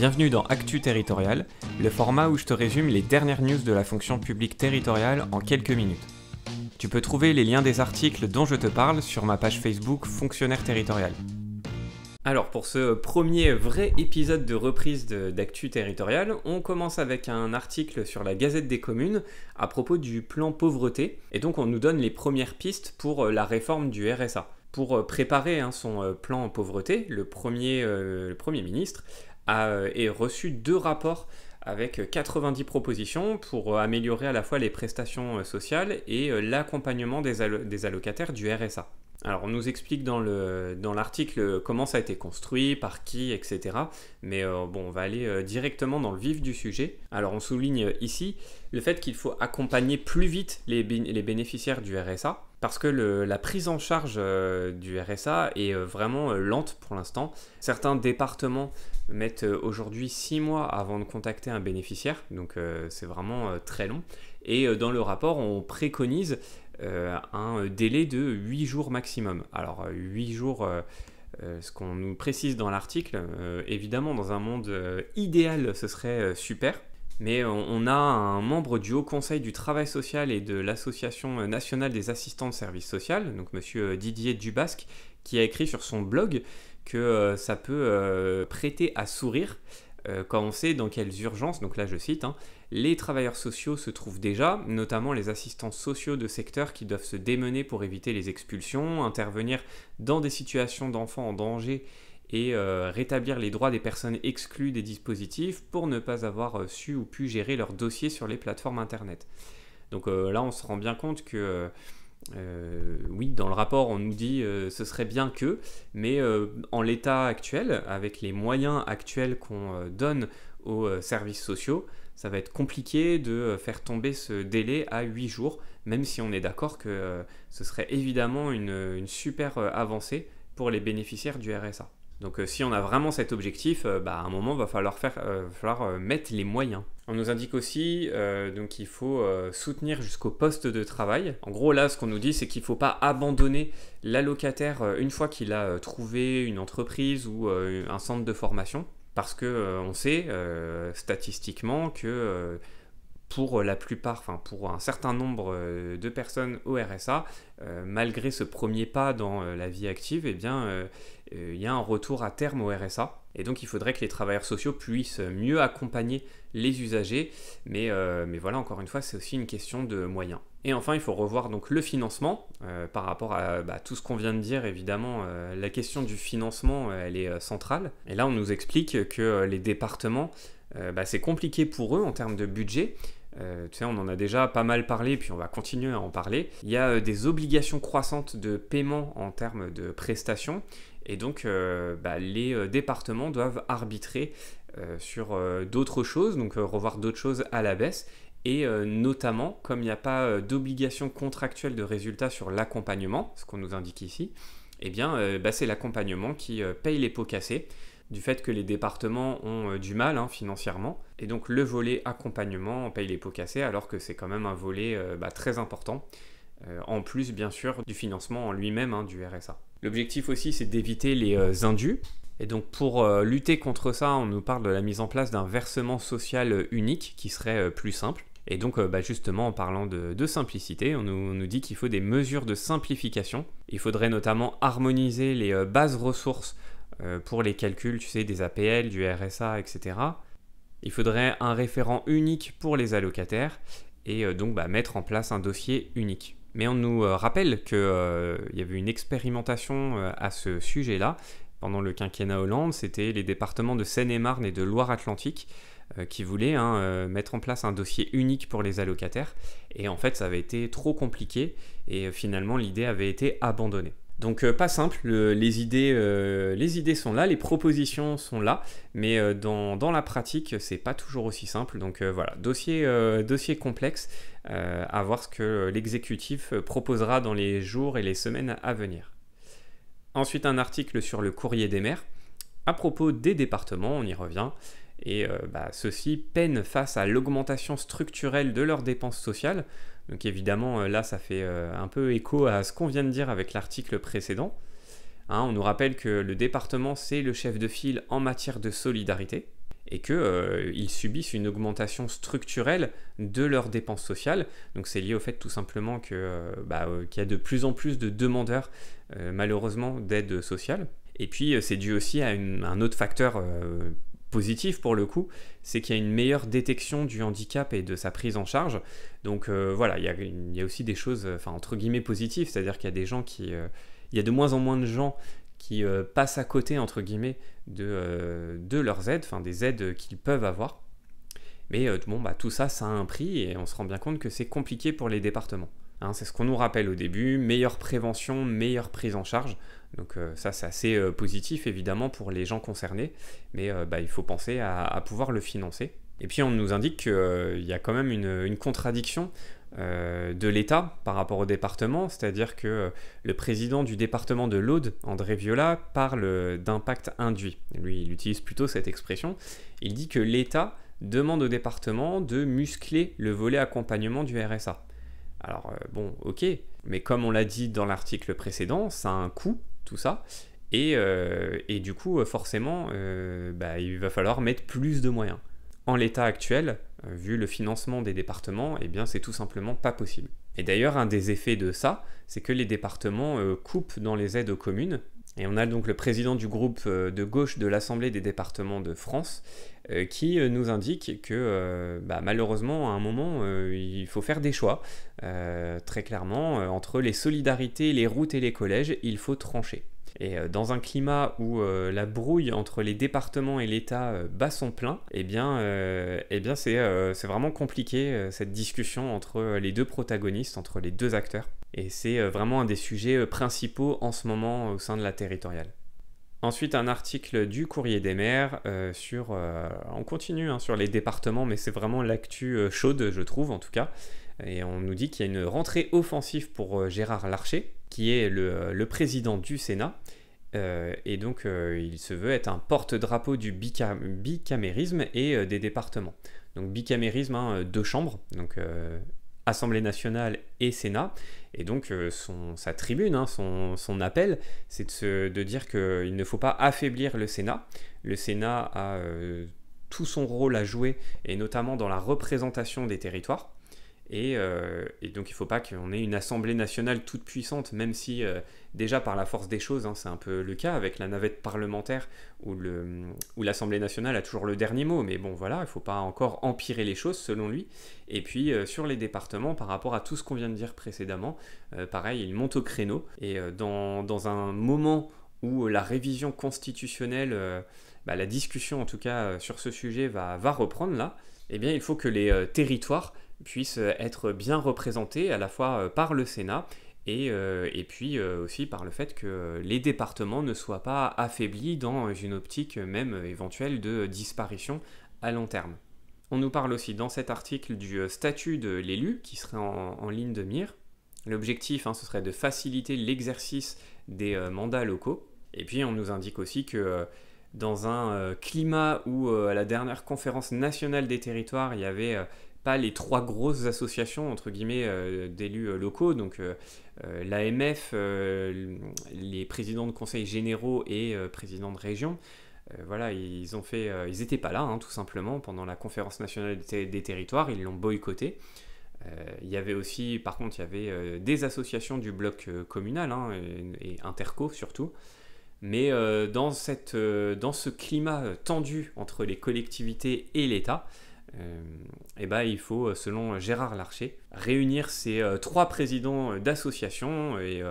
Bienvenue dans Actu Territorial, le format où je te résume les dernières news de la fonction publique territoriale en quelques minutes. Tu peux trouver les liens des articles dont je te parle sur ma page Facebook Fonctionnaire Territorial. Alors pour ce premier vrai épisode de reprise d'Actu Territorial, on commence avec un article sur la Gazette des communes à propos du plan pauvreté, et donc on nous donne les premières pistes pour euh, la réforme du RSA. Pour euh, préparer hein, son euh, plan pauvreté, le premier, le premier ministre a euh, reçu deux rapports avec 90 propositions pour euh, améliorer à la fois les prestations euh, sociales et l'accompagnement des allocataires du RSA. Alors on nous explique dans l'article dans comment ça a été construit, par qui, etc. Mais euh, bon, on va aller euh, directement dans le vif du sujet. Alors on souligne ici le fait qu'il faut accompagner plus vite les, les, bénéficiaires du RSA parce que la prise en charge euh, du RSA est vraiment lente pour l'instant. Certains départements mettent aujourd'hui 6 mois avant de contacter un bénéficiaire, donc c'est vraiment très long. Et dans le rapport, on préconise euh, un euh, délai de 8 jours maximum. Alors 8 euh, jours, ce qu'on nous précise dans l'article, évidemment dans un monde idéal ce serait super, mais on a un membre du Haut Conseil du Travail Social et de l'Association nationale des assistants de services social, donc monsieur Didier Dubasque, qui a écrit sur son blog que ça peut prêter à sourire euh, quand on sait dans quelles urgences, donc là je cite, hein, les travailleurs sociaux se trouvent déjà, notamment les assistants sociaux de secteur qui doivent se démener pour éviter les expulsions, intervenir dans des situations d'enfants en danger et euh, rétablir les droits des personnes exclues des dispositifs pour ne pas avoir euh, su ou pu gérer leurs dossiers sur les plateformes Internet. Donc là, on se rend bien compte que euh, oui, dans le rapport, on nous dit euh, ce serait bien que, mais euh, en l'état actuel, avec les moyens actuels qu'on donne aux services sociaux, ça va être compliqué de faire tomber ce délai à 8 jours, même si on est d'accord que ce serait évidemment une super avancée pour les bénéficiaires du RSA. Donc euh, si on a vraiment cet objectif, euh, bah, à un moment, il va falloir, faire, euh, falloir mettre les moyens. On nous indique aussi donc qu'il faut soutenir jusqu'au poste de travail. En gros, là, ce qu'on nous dit, c'est qu'il ne faut pas abandonner l'allocataire une fois qu'il a trouvé une entreprise ou un centre de formation, parce que on sait statistiquement que pour la plupart, enfin pour un certain nombre de personnes au RSA, malgré ce premier pas dans la vie active, et eh bien, il euh, y a un retour à terme au RSA. Et donc il faudrait que les travailleurs sociaux puissent mieux accompagner les usagers. Euh, mais, voilà, encore une fois, c'est aussi une question de moyens. Et enfin, il faut revoir donc le financement euh, par rapport à bah, tout ce qu'on vient de dire. Évidemment, la question du financement, elle est centrale. Et là, on nous explique que les départements, bah, c'est compliqué pour eux en termes de budget. tu sais, on en a déjà pas mal parlé, puis on va continuer à en parler. Il y a des obligations croissantes de paiement en termes de prestations, et donc, euh, bah, les euh, départements doivent arbitrer euh, sur d'autres choses, donc revoir d'autres choses à la baisse. Et notamment, comme il n'y a pas d'obligation contractuelle de résultat sur l'accompagnement, ce qu'on nous indique ici, eh bien, bah, c'est l'accompagnement qui paye les pots cassés du fait que les départements ont du mal hein, financièrement. Et donc le volet accompagnement paye les pots cassés alors que c'est quand même un volet bah, très important, en plus bien sûr du financement en lui-même hein, du RSA. L'objectif aussi, c'est d'éviter les euh, indus. Et donc pour euh, lutter contre ça, on nous parle de la mise en place d'un versement social euh, unique qui serait plus simple. Et donc bah, justement en parlant de, simplicité, on nous, dit qu'il faut des mesures de simplification. Il faudrait notamment harmoniser les bases ressources pour les calculs, tu sais, des APL, du RSA, etc. Il faudrait un référent unique pour les allocataires et donc bah, mettre en place un dossier unique. Mais on nous euh, rappelle qu'il euh, il y avait une expérimentation euh, à ce sujet-là pendant le quinquennat Hollande. C'était les départements de Seine-et-Marne et de Loire-Atlantique qui voulaient hein, mettre en place un dossier unique pour les allocataires. Et en fait, ça avait été trop compliqué et finalement, l'idée avait été abandonnée. Donc euh, pas simple, euh, les idées, sont là, les propositions sont là, mais euh, dans, la pratique, c'est pas toujours aussi simple. Donc voilà, dossier, dossier complexe à voir ce que l'exécutif proposera dans les jours et les semaines à venir. Ensuite, un article sur le courrier des maires. À propos des départements, on y revient, et bah, ceux-ci peinent face à l'augmentation structurelle de leurs dépenses sociales. Donc évidemment, euh, là, ça fait euh, un peu écho à ce qu'on vient de dire avec l'article précédent. Hein, on nous rappelle que le département, c'est le chef de file en matière de solidarité et qu'ils euh, ils subissent une augmentation structurelle de leurs dépenses sociales. Donc c'est lié au fait tout simplement bah, qu'il y a de plus en plus de demandeurs malheureusement d'aide sociale. Et puis c'est dû aussi à un autre facteur positif pour le coup, c'est qu'il y a une meilleure détection du handicap et de sa prise en charge. Donc euh, voilà, il y, a, aussi des choses, euh, entre guillemets positives, c'est-à-dire qu'il y a des gens qui, euh, il y a de moins en moins de gens qui passent à côté entre guillemets de, leurs aides, des aides qu'ils peuvent avoir. Mais bon, bah, tout ça, ça a un prix et on se rend bien compte que c'est compliqué pour les départements. Hein, c'est ce qu'on nous rappelle au début, meilleure prévention, meilleure prise en charge. Donc euh, ça c'est assez euh, positif évidemment pour les gens concernés, mais euh, bah, il faut penser à, pouvoir le financer. Et puis on nous indique qu'il y a quand même une, une contradiction de l'État par rapport au département, c'est-à-dire que le président du département de l'Aude, André Viola, parle d'impact induit. Lui, il utilise plutôt cette expression. Il dit que l'État demande au département de muscler le volet accompagnement du RSA. Alors euh, bon, ok, mais comme on l'a dit dans l'article précédent, ça a un coût, tout ça. Et, euh, du coup, euh, forcément, bah, il va falloir mettre plus de moyens. En l'état actuel, vu le financement des départements, eh bien c'est tout simplement pas possible. Et d'ailleurs, un des effets de ça, c'est que les départements coupent dans les aides aux communes, et on a donc le président du groupe euh, de gauche de l'Assemblée des départements de France euh, qui euh, nous indique que bah, malheureusement à un moment il faut faire des choix. très clairement, entre les solidarités, les routes et les collèges, il faut trancher. Et dans un climat où la brouille entre les départements et l'État bat son plein, eh bien, eh bien c'est vraiment compliqué cette discussion entre les deux protagonistes, entre les deux acteurs. Et c'est euh, vraiment un des sujets euh, principaux en ce moment euh, au sein de la territoriale. Ensuite, un article du Courrier des maires sur... on continue hein, sur les départements, mais c'est vraiment l'actu chaude, je trouve, en tout cas. Et on nous dit qu'il y a une rentrée offensive pour Gérard Larcher, qui est le, président du Sénat. et donc, il se veut être un porte-drapeau du bicamérisme et des départements. Donc, bicamérisme, hein, deux chambres, donc Assemblée nationale et Sénat. Et donc euh, son, sa tribune, hein, son, appel, c'est de, dire qu'il ne faut pas affaiblir le Sénat. Le Sénat a euh, tout son rôle à jouer, et notamment dans la représentation des territoires. Euh, et, donc il ne faut pas qu'on ait une assemblée nationale toute puissante, même si euh, déjà par la force des choses, hein, c'est un peu le cas avec la navette parlementaire où, l'Assemblée nationale a toujours le dernier mot. Mais bon voilà, il ne faut pas encore empirer les choses selon lui. Et puis euh, sur les départements, par rapport à tout ce qu'on vient de dire précédemment, pareil, il monte au créneau. Et dans, un moment où la révision constitutionnelle, bah, la discussion en tout cas sur ce sujet va, va reprendre là, eh bien il faut que les territoires puissent euh, être bien représentés à la fois euh, par le Sénat et, euh, et, puis aussi par le fait que les départements ne soient pas affaiblis dans une optique même éventuelle de disparition à long terme. On nous parle aussi dans cet article du statut de l'élu qui serait en, ligne de mire. L'objectif, hein, ce serait de faciliter l'exercice des mandats locaux. Et puis on nous indique aussi que dans un climat où à la dernière conférence nationale des territoires, il y avait pas les trois grosses associations entre guillemets euh, d'élus euh, locaux, donc euh, l'AMF, les présidents de conseils généraux et présidents de région. voilà, ils ont fait, ils n'étaient pas là, hein, tout simplement, pendant la conférence nationale des, territoires, ils l'ont boycotté. Il y avait aussi, par contre, il y avait des associations du bloc communal hein, et, interco surtout. Mais dans ce climat tendu entre les collectivités et l'État, et euh, eh ben, il faut, euh, selon Gérard Larcher, réunir ces euh, trois présidents d'associations et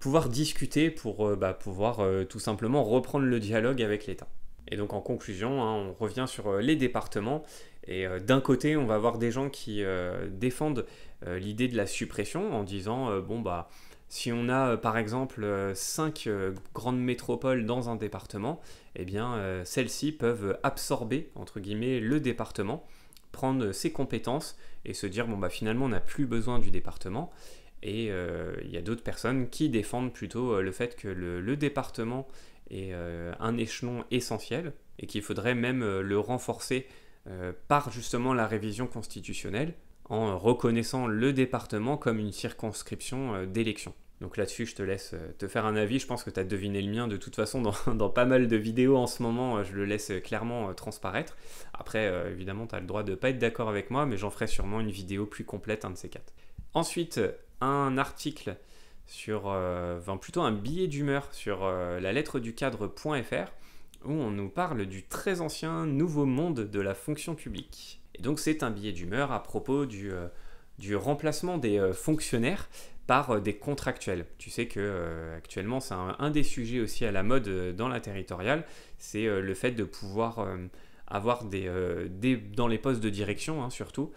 pouvoir discuter pour bah, pouvoir tout simplement reprendre le dialogue avec l'État. Et donc en conclusion, hein, on revient sur les départements. Et d'un côté, on va avoir des gens qui défendent l'idée de la suppression en disant, bon bah, si on a par exemple cinq grandes métropoles dans un département, eh bien, euh, celles-ci peuvent absorber, entre guillemets, le département, prendre ses compétences et se dire, bon, bah, finalement, on n'a plus besoin du département. Et euh, il y a d'autres personnes qui défendent plutôt euh, le fait que le, département est un échelon essentiel et qu'il faudrait même le renforcer par justement la révision constitutionnelle en reconnaissant le département comme une circonscription d'élection. Donc là-dessus, je te laisse euh, te faire un avis. Je pense que tu as deviné le mien de toute façon dans, pas mal de vidéos en ce moment. Euh, je le laisse euh, clairement transparaître. Après, évidemment, tu as le droit de ne pas être d'accord avec moi, mais j'en ferai sûrement une vidéo plus complète, un de ces quatre. Ensuite, un article sur, enfin, plutôt un billet d'humeur sur la lettre du cadre.fr où on nous parle du très ancien nouveau monde de la fonction publique. Et donc c'est un billet d'humeur à propos du... remplacement des fonctionnaires par euh, des contractuels. Tu sais que euh, actuellement, c'est un, des sujets aussi à la mode euh, dans la territoriale, c'est le fait de pouvoir avoir des, dans les postes de direction hein, surtout,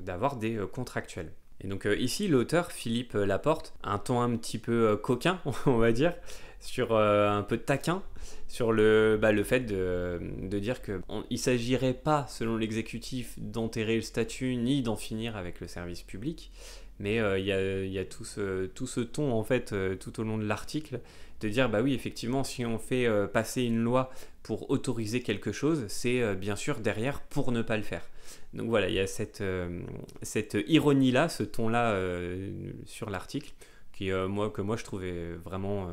d'avoir des contractuels. Et donc ici, l'auteur Philippe Laporte, un ton un petit peu coquin, on va dire, sur un peu taquin, sur le, bah, le fait de, de dire qu'il ne s'agirait pas, selon l'exécutif, d'enterrer le statut ni d'en finir avec le service public, mais euh, il y, a, tout ce, ton en fait euh, tout au long de l'article de dire bah oui effectivement si on fait euh, passer une loi pour autoriser quelque chose c'est bien sûr derrière pour ne pas le faire donc voilà il y a cette, ironie là ce ton là sur l'article qui moi que moi je trouvais vraiment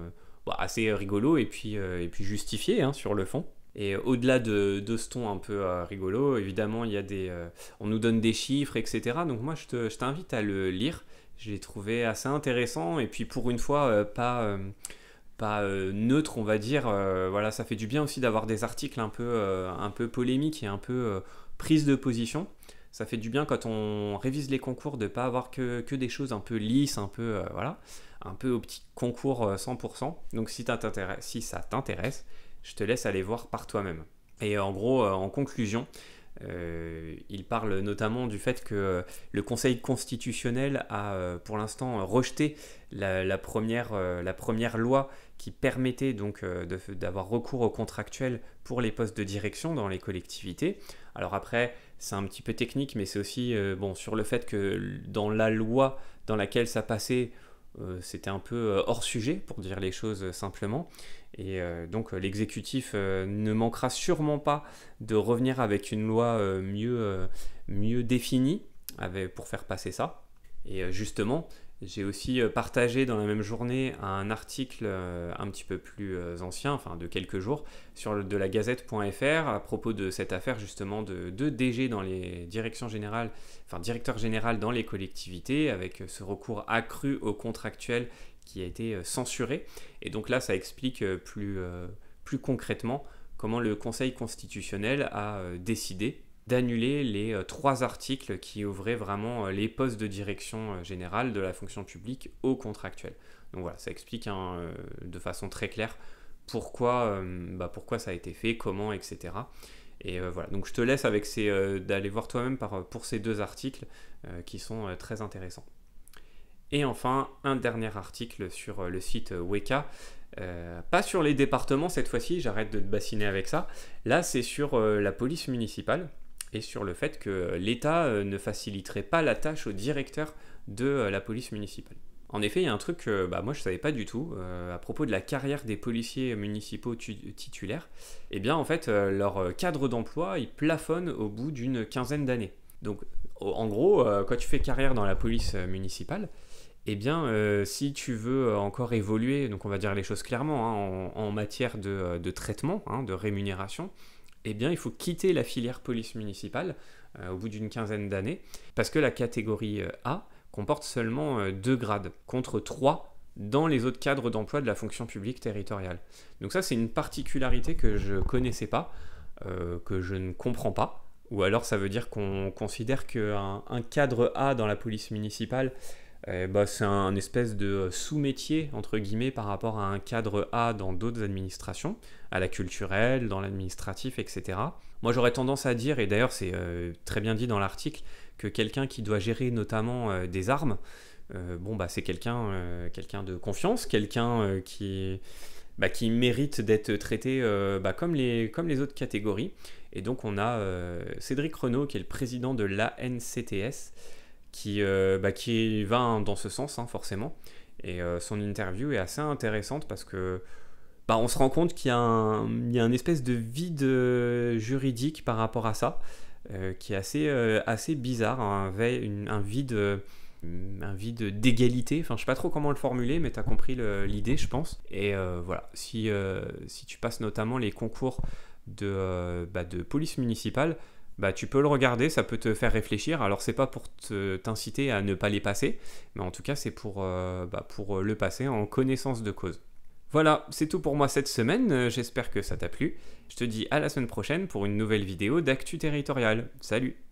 bah, assez rigolo et puis, et puis justifié hein, sur le fond et au-delà de, de, ce ton un peu euh, rigolo, évidemment, il y a des, euh, on nous donne des chiffres, etc. Donc moi, je, t'invite à le lire. Je l'ai trouvé assez intéressant et puis pour une fois, euh, pas, pas neutre, on va dire. voilà, ça fait du bien aussi d'avoir des articles un peu, un peu polémiques et un peu prise de position. Ça fait du bien quand on révise les concours de ne pas avoir que, que des choses un peu lisses, un peu voilà, un peu au petit concours 100%. Donc si, si ça t'intéresse, je te laisse aller voir par toi-même. Et en gros, euh, en conclusion, euh, il parle notamment du fait que euh, le Conseil constitutionnel a pour l'instant rejeté la, première, la, première, loi qui permettait donc d'avoir recours au contractuel pour les postes de direction dans les collectivités. Alors après, c'est un petit peu technique, mais c'est aussi bon, sur le fait que dans la loi dans laquelle ça passait, euh, c'était un peu euh, hors sujet, pour dire les choses euh, simplement. Et donc l'exécutif ne manquera sûrement pas de revenir avec une loi mieux, mieux définie pour faire passer ça. Et justement, j'ai aussi euh, partagé dans la même journée un article euh, un petit peu plus euh, ancien, enfin de quelques jours, sur de la gazette.fr à propos de cette affaire justement de DG dans les directions générales, enfin directeur général dans les collectivités, avec ce recours accru au contractuel qui a été censuré. Et donc là, ça explique plus concrètement comment le Conseil constitutionnel a décidé d'annuler les euh, trois articles qui ouvraient vraiment euh, les postes de direction euh, générale de la fonction publique au contractuel. Donc voilà, ça explique hein, de façon très claire bah, pourquoi, ça a été fait, comment, etc. Et voilà, donc je te laisse avec d'aller voir toi-même pour ces deux articles qui sont très intéressants. Et enfin, un dernier article sur le site Weka. pas sur les départements cette fois-ci, j'arrête de te bassiner avec ça. Là, c'est sur la police municipale et sur le fait que l'État euh, ne faciliterait pas la tâche au directeur de euh, la police municipale. En effet, il y a un truc que bah, moi je ne savais pas du tout euh, à propos de la carrière des policiers municipaux titulaires. Eh bien, en fait, leur cadre d'emploi, il plafonne au bout d'une quinzaine d'années. Donc, en gros, quand tu fais carrière dans la police municipale, eh bien, si tu veux encore évoluer, donc on va dire les choses clairement, hein, en, matière de, traitement, hein, de rémunération, eh bien, il faut quitter la filière police municipale euh, au bout d'une quinzaine d'années, parce que la catégorie euh, A comporte seulement euh, deux grades, contre trois dans les autres cadres d'emploi de la fonction publique territoriale. Donc ça, c'est une particularité que je connaissais pas, que je ne comprends pas. Ou alors ça veut dire qu'on considère qu'un cadre A dans la police municipale eh ben, c'est un espèce de euh, sous-métier, entre guillemets, par rapport à un cadre A dans d'autres administrations, à la culturelle, dans l'administratif, etc. Moi, j'aurais tendance à dire, et d'ailleurs, c'est euh, très bien dit dans l'article, que quelqu'un qui doit gérer notamment euh, des armes, bon, bah, c'est quelqu'un quelqu'un de confiance, quelqu'un bah, qui, mérite d'être traité bah, comme, les, comme les autres catégories. Et donc, on a Cédric Renaud, qui est le président de l'ANCTS, qui, euh, bah, qui va dans ce sens, hein, forcément. Et euh, son interview est assez intéressante parce que bah, on se rend compte qu'il y a, un, une espèce de vide euh, juridique par rapport à ça, qui est assez, assez bizarre, hein. un, vide, un vide d'égalité. Enfin, je sais pas trop comment le formuler, mais tu as compris l'idée, je pense. Et voilà, si, tu passes notamment les concours de, bah, de police municipale, bah, tu peux le regarder, ça peut te faire réfléchir. Alors c'est pas pour t'inciter à ne pas les passer, mais en tout cas c'est pour, euh, bah, pour euh, le passer en connaissance de cause. Voilà, c'est tout pour moi cette semaine, euh, j'espère que ça t'a plu. Je te dis à la semaine prochaine pour une nouvelle vidéo d'actu territorial. Salut